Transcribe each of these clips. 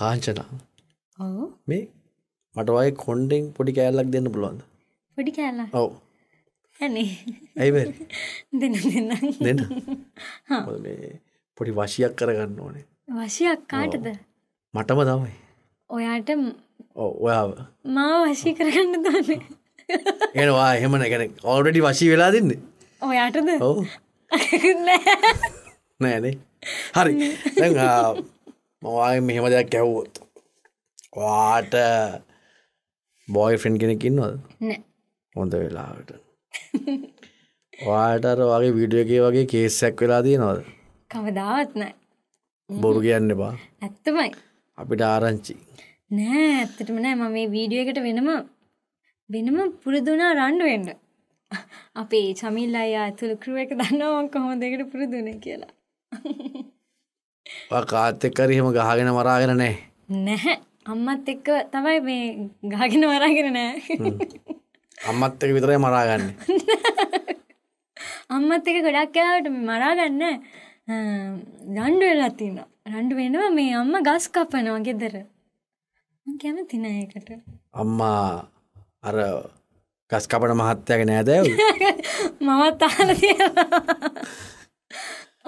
කාංචනා මේ මටවයි කොන්ඩෙන් පොඩි කෑල්ලක් දෙන්න පුළුවන්ද පොඩි කෑල්ල ඔව ඇයි දෙන්න දෙන්න පොඩි වශයක් කරගන්න ඕනේ වශයක් කාටද මටම තමයි ඔයාට ඔයාව මා වශී කරගන්න දන්නේ එනවා එහෙමන ගැන ඔවඩඩි වශී වෙලා දෙන්නේ ඔයාටද නෑනේ හරි මවාගේ මෙහෙම දෙයක් කැව්වොත් වාට බෝයි ෆෙන්න් කෙනෙකින්නවද හොඳ වෙලාට වාටර වගේ විඩිය එක වගේ කේස්සැක් වෙලා තියෙනවද කවදාවත් නෑ බොරු කියන්න බා ඇත්තමයි අපිට ආරංචි නෑ ඇත්තටම නෑ ම මේ වීඩියෝ එකට වෙනම වෙනම පුරදුනා රණ්ඩුවෙන්ට අපේ චමිල් අයියා ඇතුළු ක්‍රූ එක දන්නවා මම කොහොමද ඒකට පුරුදුනේ කියලා. ඔයා කාත් එක්ක හරි එහෙම ගහගෙන මරාගෙන නැහැ. නැහැ. අම්මත් එක්ක තමයි මේ ගහගෙන මරාගෙන නැහැ. අම්මත් එක්ක විතරයි මරාගන්නේ. අම්මත් එක්ක ගොඩක් කාලවට මරාගන්නේ රණ්ඩු වෙලා තිනවා. රණ්ඩු වෙනවා මේ අම්මා ගස් කපනවා ගෙදර. මම කැමති නෑ ඒකට. අම්මා අර ගස් කපන මහත්තයාගේ නෑද මමත් අහලා තියෙනවා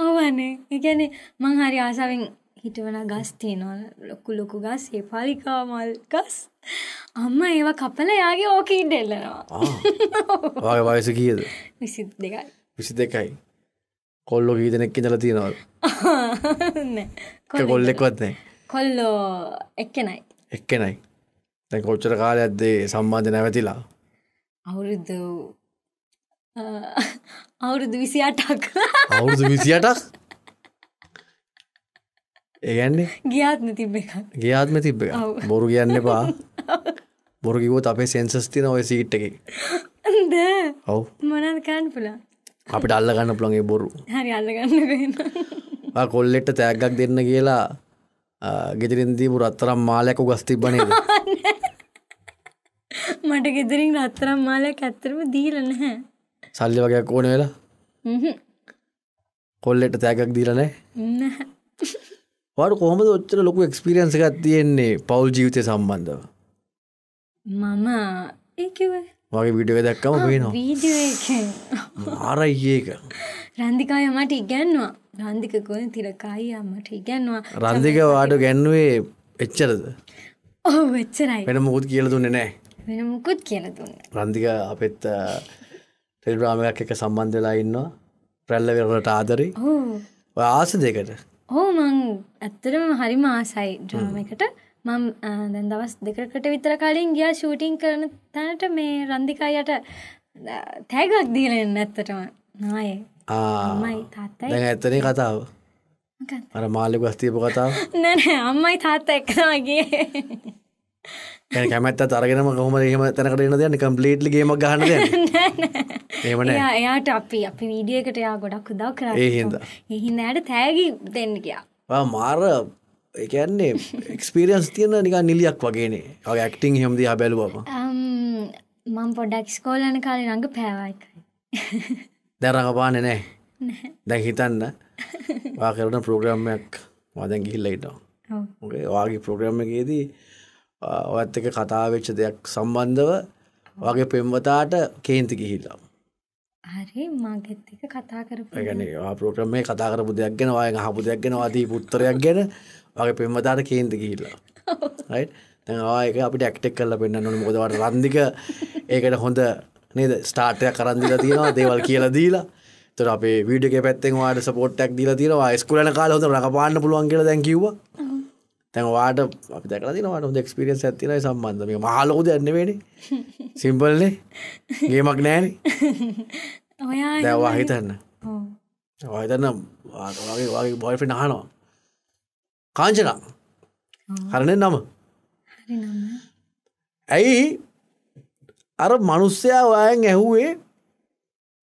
ඔවනේ ඒ කියන්නේ මං හරි ආසාවෙන් හිටවන ගස් තියෙනවා ලොකු ලොකු ගස් හේපාලිකා මල් ගස් අම්මා ඒවා කපලා යාගේ ඕකීඩ් එල්ලනවා ඔයාගේ වයස කීයද 22යි 22යි කොල්ලෝ කී දෙනෙක් ඉඳලා තියෙනවද නෑ කොල්ලෙක්වත් නෑ කොල්ලෝ එක්කෙනයි එක්කෙනයි දැන් කොච්චර කාලයක්ද සම්බන්ධ නැවතිලා අවුරුදු අවුරුදු විසියාටක් අවුරුදු විසියටක් ඒගන්නේ ගියාත්ම තිබ්බ එක ගියාත්ම තිබ්බ බොරු කියන්න එපා බොරු කිවෝත් අපේ සෙන්සස් තින ඔය සීට් එක ඔව මොනකන් පුලා අපිට අල්ලගන්න පුළන්ගේ බොරු හරි අල්ලගන්න කොල්ලෙට තෑගක් දෙන්න කියලා ගෙතිරින්දී පුරත්තරම් මාලයක උගස් තිබ්බනේද මට ගෙදරින් රත්තරම් මාලයක් ඇත්තරම දීල නැහැ සල්ලි වගේයක් ඕන වෙලා කොල්ලෙට තෑකක් දීලනෑ වට කොහොමද ඔච්චර ලොකු එක්ස්පිරියන්ස එකක් තියෙන්නේ පවුල් ජීවිතය සම්බන්ධව මම වගේ විඩිය දැක්කම වෙනවා ආරයිඒක රන්දිකාය මට ඉගැන්වා රන්දික ගොන තිරකායියා මට ඉගැන්වා රන්දික වාඩ ගැන්නුවේ එච්චරද ඔ වෙච්චරයි වෙන මුකුත් කියල දුන්නේ නෑ වෙන මුකුත් කියන දුන්න රන්දික අපත් ටෙල්රාමයක් එක සම්බන්ධ වෙලා ඉන්නවා ප්‍රැල්ලවෙරට ආදරී ආස දෙකට හෝ මං ඇත්තරම හරි මාසයි ඩ්‍රාමකට මං දැන් දවස් දෙකට විතර කලින් ගියා ෂූටිං කරන තැනට මේ රන්දිකායට තැගක් දීලෙන් ඇත්තටම නායේ ආමයි තාත්තයි ඇත්තනේ කතාව අර මාලි ගස්තීපු කතාව නැන අම්මයි තාත්ත එක්නවාගේ කැමත් අරගෙනම කොම හම තැනකට එන්න දෙන්න කම්පලේට්ලි ගේම ගන්න ඒමන එයාට අපි අපි වීඩියකට යා ගොඩක් උදව කර ඒහිද එහින්න යට තෑගි දෙන්න කියා මාර එකන්නේ එක්ස්පිරියන්ස් තියෙන නික නිලියක් වගේනේ ඔය ඇක්ටිං හෙමද හා බැලුවම මං පොඩක් ස්කෝලන කාලේ රඟ පෑවයි දැරඟපාන නෑ දැන් හිතන්න වා කරන ප්‍රෝග්‍රම්මයක් මදැන් ගිහිල්ලයිටවා ගේ වාගේ ප්‍රෝග්‍රම්මකේදී ඔයත් එක කතාවෙච්ච දෙයක් සම්බන්ධව වගේ පෙම්වතාට කේන්ති ගිහිල්ලා. හරි මගෙත් එක කතා කරපු. ඒ කියන්නේ ප්‍රෝග්‍රෑම් එකේ කතා කරපු දෙයක් ගැන වයන් අහපු දෙයක් ගැන වාදී පුත්‍රයක් ගැන වගේ පෙම්වතාට කේන්ති ගිහිල්ලා. රයිට්. දැන් ආ ඒක අපිට ඇක්ට් එක කරලා පෙන්නන්න ඕනේ මොකද වාට රන්දික ඒකට හොඳ නේද ස්ටාර්ට් එකක් අරන් දීලා තියෙනවා දේවල් කියලා දීලා. ඒතර අපේ වීඩියෝ එකේ පැත්තෙන් වාට සපෝට් එකක් දීලා තියෙනවා. ස්කූල් යන කාලේ හොඳ රඟපාන්න පුළුවන් කියලා දැන් කිව්වා. තැන් වාට අපි දැකල තිනවාට හොඳ එක්ස්පිරියන්ස් එකක් තියෙනවා ඒ සම්බන්ධ මේක මහා ලොකු දෙයක් නෙවෙයිනේ සිම්පල් නේ ගේමක් නෑනේ ඔයා දැන් ඔයා හිතන්න ඔව් ඔයා හිතන්න ඔයාගේ ඔයාගේ බොයෆ්‍රෙන්ඩ් අහනවා කාංචනා හරනේ නම හරි නම ඇයි අර මිනිස්සයා ඔයාගෙන් ඇහුවේ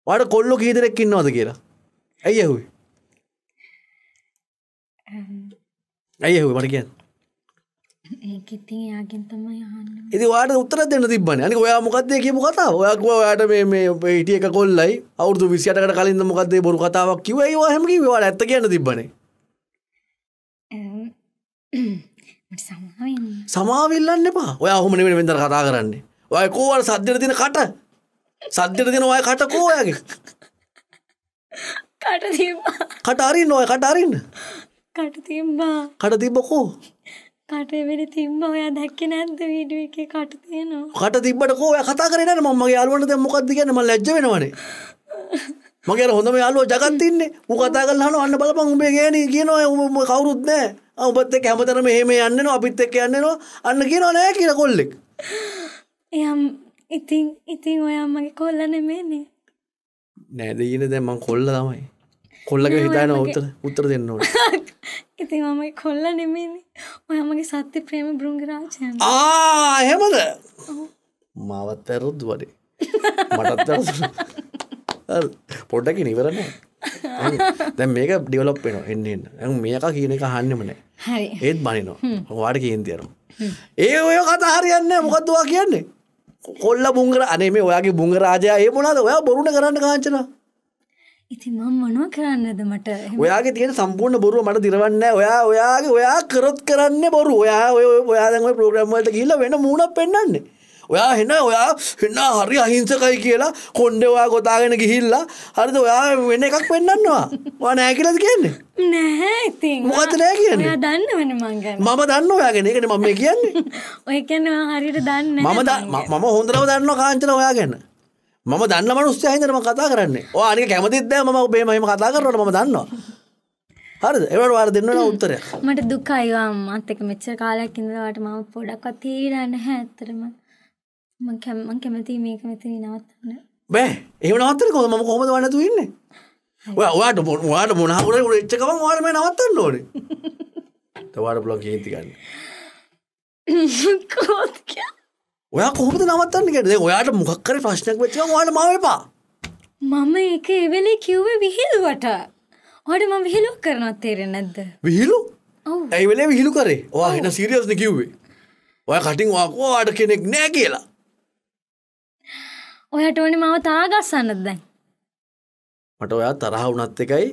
ඔයාට කොල්ලෝ කී දෙනෙක් ඉන්නවද කියලා ඇයි ඇහුවේ ඇයි හ මට කියන්න ඉති වාට උත්තර දෙන්න තිබන අනි ඔයා මොකක්දේ කියපු කතා ඔයක්ව ඔයාට මේ හිටියක කොල්ලයි අවුදු විසියටකට කලින්ද මොකක්දේ බොරු කතාවක් කිව හමකි වාට ඇත්ත කියන්න තිබන සමාවිල්ලන්න එපා ඔයා හොමන වෙන වෙදර කතා කරන්නේ ඔය කෝවට සද්‍යර තින කට සද්‍යර දෙන ඔය කට කෝයගේ කට කටරි නොය කටරන්න කට තිබ්බා. කට තිබ්බකෝ. කට එවෙලි තිබ්බා. ඔයා දැක්කේ නැද්ද වීඩියෝ එකේ කට තියෙනවා. කට තිබ්බට කෝ ඔයා කතා කරේ නැහැ මම මගේ යාළුවන්ට දැන් මොකද්ද කියන්නේ මම ලැජ්ජ වෙනවනේ. මගේ අර හොඳම යාළුවා ජගත් ඉන්නේ. ඌ කතා කරලා අහනවා අන්න බලපන් උඹේ ගෑණි කියනවා උඹ කවුරුත් නැහැ. ඔබත් එක්ක හැමතැනම එහෙම යන්නනවා අපිත් එක්ක යන්නනවා අන්න කියනවා නෑ කියලා කොල්ලෙක්. එම් ඉතින් ඉතින් ඔයා මගේ කොල්ල නෙමෙයිනේ. නෑ දෙයිනේ දැන් මං කොල්ල තමයි. කොල්ලගේ හිතාන උත්තර උත්තර දෙන්න ඕන. ඉතින් මම කොල්ල නෙමෙයිනේ. ඔයාමගේ සත්‍ය ප්‍රේම බෘංගරාජයන්. ආ එහෙමද? මවත් වැරදුවනේ. මටත් වැරදුනා. පොඩ්ඩක් ඉවරනේ. දැන් මේක ඩිවලොප් වෙනවා එන්න එන්න. දැන් මේක කියන එක අහන්නෙම නෑ. හරි. ඒත් බනිනවා. ඔයාට කියන තියනවා. ඒ ඔය කතා හරියන්නේ නෑ. මොකද්ද ඔයා කියන්නේ? කොල්ල බුංගර අනේ මේ ඔයාගේ බුංගරාජයා ඒ මොනවාද? ඔයා බොරුණ කරන්න කාංචනා. ඉතින් මම මොනව කරන්නද මට ඔයාගේ තියෙන සම්පූර්ණ බොරුව මට දිරවන්නේ ඔයා ඔයාගේ ඔයා කරොත් කරන්නේ බොරු ඔයා ඔය ඔයා දැන් ඔය ප්‍රෝග්‍රෑම් වලට ගිහිල්ලා වෙන මූණක් පෙන්වන්නේ ඔයා හෙන ඔයා හෙන්න හරි අහිංසකයි කියලා කොණ්ඩේ ඔයා ගොතාගෙන ගිහිල්ලා හරිද ඔයා වෙන එකක් පෙන්වන්නවා ඔයා නෑ කියලාද කියන්නේ නෑ ඉතින් මොකද නෑ කියන්නේ ඔයා දන්නවනේ මං ගැන මම දන්න ඔයා ගැන ඒකනේ මම මේ කියන්නේ ඔය කියන්නේ හරියට දන්නේ මම මම හොඳටම දන්නවා කාංචන ඔයා ගැන මම දන්න මනුස්්‍ය හිදරම කතා කරන්න අනික කැමතිත්ද ම බේමම කතා කරන ම දන්නවා හරි එවට වාර දෙන්න උත්තර මට දුක්කායිවා මත්තක මෙච්ච කාලයක් ඉඳලාට මම පොඩක්වත් තීරන්න හැත්තරම මං කැමති මේක මෙති නවත්තන්න බෑ එම නවත්තර කො ම කොමද වන්නතු ඉන්න වාට වාට මොනාවර ච්චකම වාරම නවත්තන්න ඕන තවාට බ්ලොග ඒතිගන්න කෝත් කිය ඔයා කොහොමද නවත්තන්න ගැන ඔයාට මොක්කර ප්‍රශ්නයක් වෙච්ච වාට මවපා මම ඒක එවෙලේ කිව්වේ විහිළුවට හොඩ ම විහිලුක් කරනත් තේරෙන නැද්ද විහිලු ඇයිවෙලේ විහිලු කරේ වා එන සිරියස්න කිව්වේ ඔය කටින් වාකෝවාට කෙනෙක් නෑ කියලා ඔයට ඕනි මව තාගස්සන්නත් දැන් මට ඔයා තරහ වනත් එකයි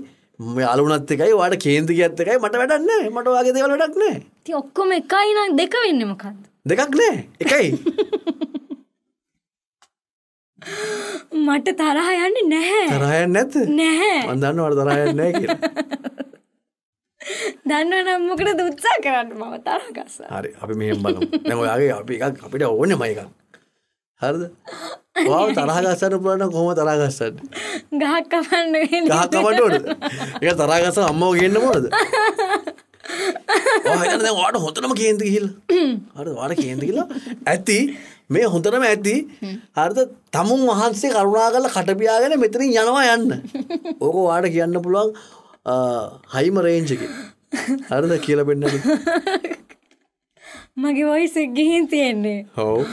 යාලුනත් එකයි වාට කේන්ති ඇත්තකයි මට වැඩන්න මට වගේ දේවලටක් නෑ ති ඔක්කොම එකයි නම් දෙක වෙන්නේ මොකක්ද? දෙකක් නෑ. එකයි. මට තරහ යන්නේ නැහැ. තරහ යන්නේ නැද්ද? නැහැ. මම දන්නවා මට තරහ යන්නේ නැහැ කියලා. දන්නවනම් මොකටද උත්සාහ කරන්නේ මම තරහ ගස්ස. හරි අපි මෙහෙම බලමු. දැන් ඔයාගේ අපි එකක් අපිට ඕනේ මම එකක්. හරිද? ඔයාව තරහ ගස්සන්න පුළුවන් නම් කොහොමද තරහ ගස්සන්නේ? ගහක් කපන්න වෙන්නේ. ගහක් කපන්න ඕනද? ඒක තරහ ගස්සන අම්මව ගේන්න මොනවද? වාට හොතනම කේන්ද කියල් අර වාට කේන්ද කියලා ඇති මේ හොඳනම ඇති හරිද තමුන් වහන්සේ කරුණා කල කටපියාගෙන මෙතරින් යනවා යන්න ඕක වාට කියන්න පුළුවන් හයිම රේංජක හරිද කියල පෙන්න මගේ වයිස ගිහින් තියෙන්නේ හෝ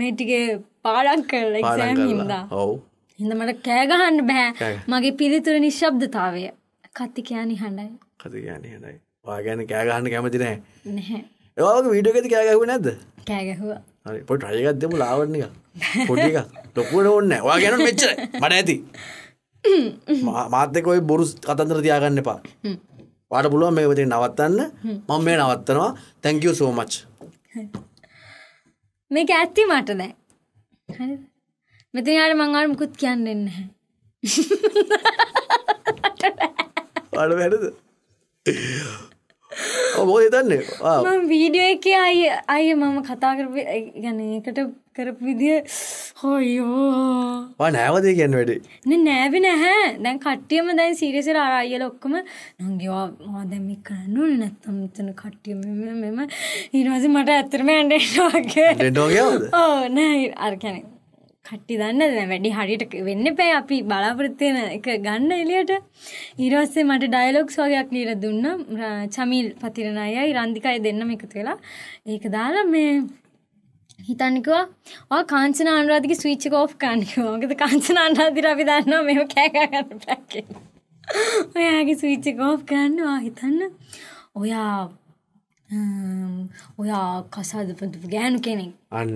මේ ටිගේ පාඩක් කරල හිදා ඔව හිඳ මට කෑගහන්න බෑ මගේ පිළිතුර නිශ්ශබ්දතාවය කත්තිකයා නිහඬයි කතිකයා නිහඬයි වාගැන කෑගහන්න කැමති නෑ ඒවාගේ වීඩියෝ එකද කෑගහුව නැද්ද කෑගහුවා හරි පොඩි රජගත් දෙමු ලාවන්නක පොඩි එකක් ලොකුවට ඕනේ නැහැ. ඔයා ගැනුත් මෙච්චර. මට ඇති. මාත් එක්ක ওই බොරු කතන්දර තියාගන්න එපා. වාට පුළුවන් මේක මෙතන නවත්තන්න. මම මේ නවත්තනවා. thank you so much. මේක ඇත්ති මට නෑ. හරිද? මෙතන යාට මං ආර මුකුත් කියන්නේ නැහැ. වල වැඩද? ඔබෝය දන්නේ ම වීඩියෝ එක අය අය මම කතාකර ගැනකට කරපු විදිිය හොයෝ නෑවද ගැන් වැඩේ නෑවි නැහැ දැන් කට්ටියම දැන් සිරිසර අරයිය ලොක්කම නොගේවා මාදැමි කනුල් නැත්තම් තන කට්ටියම මෙම ඉරවාසි මට ඇතරම ඇන්ඩේගේ ඕ නෑ අර්කැනෙ කට්ටි දන්න වැඩි හරිට වෙන්න පෑ අපි බලාපොරොත්තියෙන එක ගන්න එලියට ඉරස්සේ මට ඩයිලොක්ස් වගේයක් නීර දුන්න චමිල් පතිරණ අයයි රන්දිකයි දෙන්නම එකතු වෙලා ඒක දාලා මේ හිතන්නිකවා කාංචන අන්රාධික ස්විච්ච කෝ් කන්නකෝ ගත කාංචන අන්රාධිර අපි දන්නවා මෙම කෑකගන්න පැක්කේ ඔයාගේ ස්විච්ච කෝ් කන්නවා හිතන්න ඔයා ඔයා කසාද පතු ගෑනු කෙනෙක් අන්න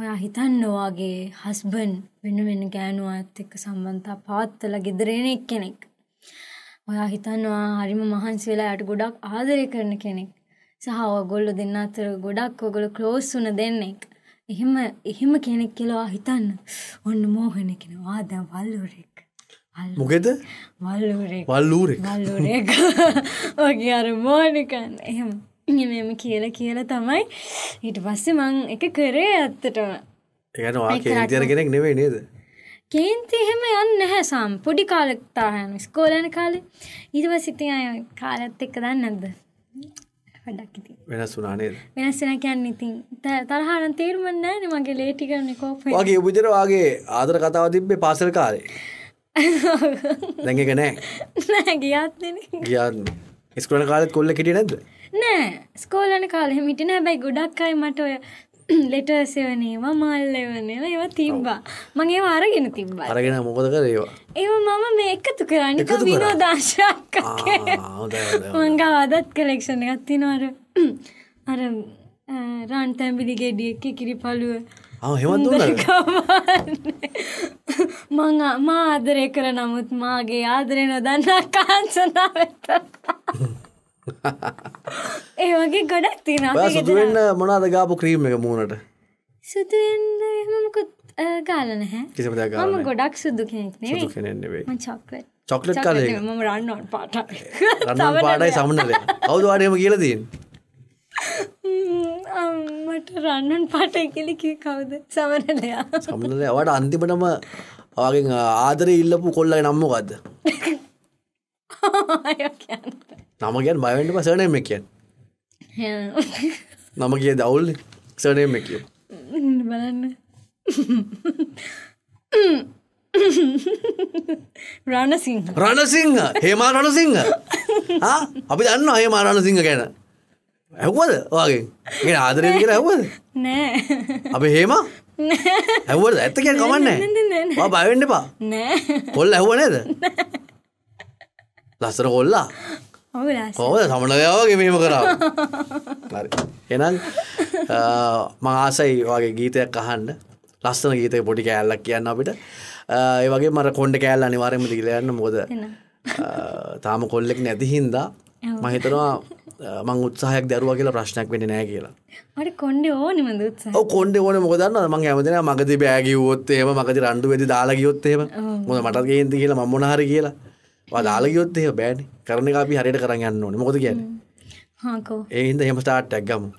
ඔයා හිතන්න ඔයාගේ හස්බන් වෙන වෙන ගෑනුවත් එක්ක සම්බන්තා පාත්තල ගෙදරෙන එක් කෙනෙක්. ඔයා හිතන්නවා හරිම මහන්සි වෙලා යට ගොඩක් ආදරය කරන කෙනෙක්. සහ ඔගොල්ලො දෙන්න අතර ගොඩක් ඔගොල ක්ලෝස් වුන දෙන්නෙක්. එහෙම එහෙම කෙනෙක් කියලා හිතන්න ඔන්න මෝහන කෙනවා දැන් වල්ලුරෙක්. මොකෙද වල්ලුරෙක් වල්ලූරෙක් වල්ලුරෙක් ඔගේ අර මෝනිකන් එහෙම මෙම කියල කියල තමයි ඊට පස්සේ මං එක කරේ ඇත්තටම ඒගෙනෙක් නෙවේ නේද කේන්ති එහෙම යන්න හැ සම් පොඩි කාලෙක්තාහයන ස්කෝලන කාලෙ ඉටව සිති අය කාලත් එක්ක දන්න නැද්ද වැඩක් ඉති වෙනස් වුනානේ වෙනස් වෙන කියන්න ඉතින් තරහාන තේරුමන්න ෑන මගේ ලේටිකරන කෝප වගේ උපුජරවාගේ ආදර කතාව තිබ්බේ පාසල් කාලේ දැඟක නෑ ගියාත්න ගියාත් ස්කලන කාලත් කොල්ල කිටි නැද්ද නෑ ස්කෝලන කාලෙ මිටින හැබැයි ගොඩක් අයි මට ඔය ලෙටර්සවනේවා මල්ලවනවා ඒවා තිබ්බා මගේ අරගෙන තිබ අරගෙන මොකද කරේවා ඒ මම මේ එකතු කරන්න විනෝ දර්ශයක් මංගා අදත් කලෙක්ෂණ ගත්තිනවර අර රන් තැම්බිලි ගෙඩියක්ක කිරි පලුව මං මා ආදරය කර නමුත් මාගේ ආදරය නොදන්න කාංසනාවත ඒවගේ ගොඩක් තින සුදුවෙන්න මොනාද ගාපු ක්‍රීම් එක මූුණට සුතුමකුත් ගාලන ම ගොඩක් සුදු චොක්ලට චොක්ලට් කල ම රන්නවට පාට රන්න පාටයි සමනල කවුද වාඩයම කියලදීන් අම්මට රන්නන් පාට එකලිකි කවුද සමනලයා සමනලය වට අන්තිමටම ආගෙන් ආදරය ඉල්ලපු කොල්ලයි නම්මකක්ද නම ගැන් බයවෙන්ටම සනම කිය නම කිය දවුල් සනම කිය බලන්න රණසිංහ රණසිංහ හේමා රණසිංහ අපි දන්න අයමා රණසිංහ ගැන ඇව්වද වගේ ගෙන ආදරය කර ඇව්වද නෑ අප හේම ඇව්වද ඇත්ත කිය කමන්න බයවෙන්ඩ පා කොල් ඇහුව නේද ලස්සර කොල්ලා කොහද සමලයාවගේ මෙම කරා එනම් මආසයි වගේ ගීතයක් අහන්න ලස්සන ගීතක පොඩි කෑල්ලක් කියන්න අපිට ඒ වගේ මර කොන්ඩ කෑල්ල අනිවාරයම දිගලයන්න මොද තාම කොල්ලෙක් නැතිහින්දා මහිතනවා මං උත්සාහයක් දරුව කියලා ප්‍රශ්නයක් වෙන නෑ කියලා කොඩ ඕනම කොඩ ඕන මොදන්න මං ඇමතින මගති බෑගිවොත්තේම මකති රණ්ඩු වෙදි දාලාගියොත්තේම මොද මටත් ගේන්ති කියලා මම්මනහර කියලා දාලගයොත් එහ බෑන කරන එක අපි හරියට කරන්න ඕන මොද කියන්න ඒහින්ද හෙම ස්ටාට්ටක් ගම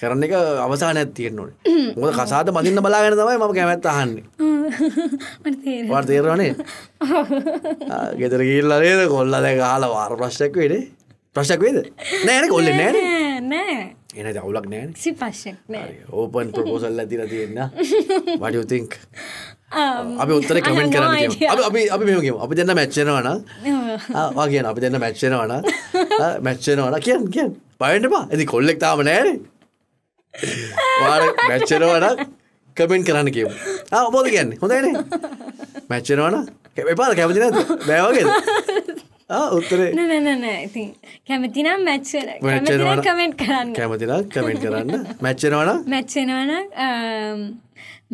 කරන එක අවසානයක් තියෙන්න්න ඕන මොද කසාද මදින්න බලාගෙන තමයි ම කැමැත් අහන්නේ තේරවනේ ගෙතර ගිල්ලරේද කොල්ල දැ හලා වාර ප්‍රශ්යක් වේඩේ ප්‍රශ්ක් වේද නෑන කොල්ල නෑ නෑ එන දවුලක් නෑ සි පශ්ක් ඕපන් ප්‍රපෝසල් ඇතිර තියෙන්න වඩියතිංක් Um, අපි උත්තර කමෙන්ට් කරන්න කියමු. අපි අපි මෙහෙම කියමු. අපි දෙන්න මැච් වෙනවා නම් වා කියන අපි දෙන්න මැච් වෙනවා නම් මැච් වෙනවා නම් කියන්න කියන්න. බය වෙන්න එපා. ඉතින් කොල්ලෙක් තාම නෑනේ. වාර මැච් වෙනවා නම් කමෙන්ට් කරන්න කියමු. ආ මොකද කියන්නේ? හොඳයිනේ. මැච් වෙනවා නම් එපාද කැමති නැද්ද? බෑ වගේද? උත්තරේ නනනනඉති කැමතිනම් මැච් කමෙන්ට් කරන්න කැමතින කමෙන්ට් කරන්න මැච්චෙනවන මැච්චෙනවන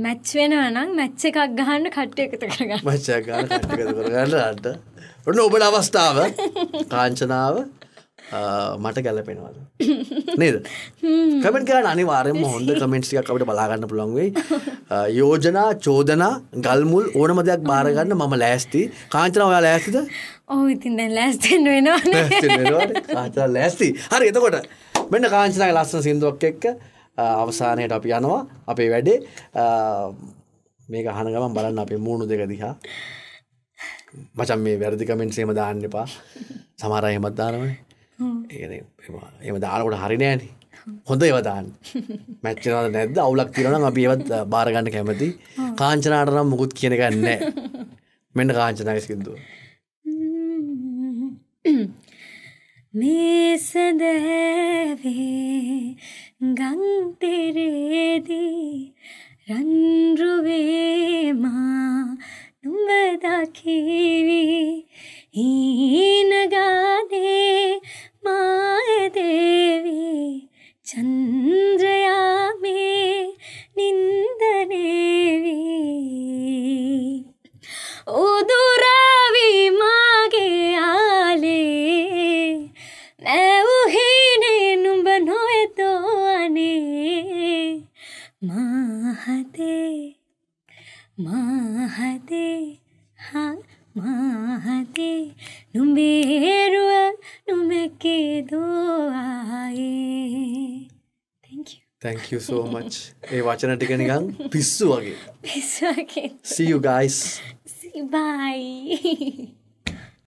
මැච් වෙනවනම් මැච්ච um, එකක් ගහන්න කට්ටය එකත කරග මච්ච කරගන්න අට ඔන්න ඔබට අවස්ථාව කාංචනාව මට ගැලපෙනවාද නේද කමෙන්ට කරන්න අනිවාරයම හොඳ කමෙන්ට්සික අපට බලාගන්න පුළොන්වෙයි යෝජනා චෝදනා ගල්මුල් ඕනම දෙයක් බාරගන්න මම ලෑස්ති කාංචන ඔයා ලෑස්තිද ඕ ඉතින් ලෑස්තෙන් වෙනවා ලෑස්ති හරි එතකොට මෙන්න කාංචනගේ ලස්සන සිින්දුවක් එක්ක අවසානයට අපි යනවා අපේ වැඩේ මේක හනගමන් බලන්න අපේ මූුණු දෙක දිහා මචන් මේ වැරදිකමෙන්ට් සේම දාන්න එපා සමහර හෙමත්දානවයි ඒ එම දාලකට හරිනෑන හොඳ ඒවදාන්න මැච්චනද නැද අවුලක් තිරන අප ඒවත් බාරගන්න කැමති කාංචනාට නම් මුකුත් කියන ගන්න මෙන්න කාංචනය සිින්දුව මේ සැදෑවේ ගංතෙරේදී රන්රුවේමා නුඹදකිවී ඊනගානේ ಮಾಯದೇವಿ ಚಂದ್ರಯಾಮೆ ನಿಂದನೇವಿ ಓದುರವಿ ಮಾ තැංකු සෝමච් ඒ වචන ටික නිකං පිස්සු වගේ පිස්සු ගයිස් බයි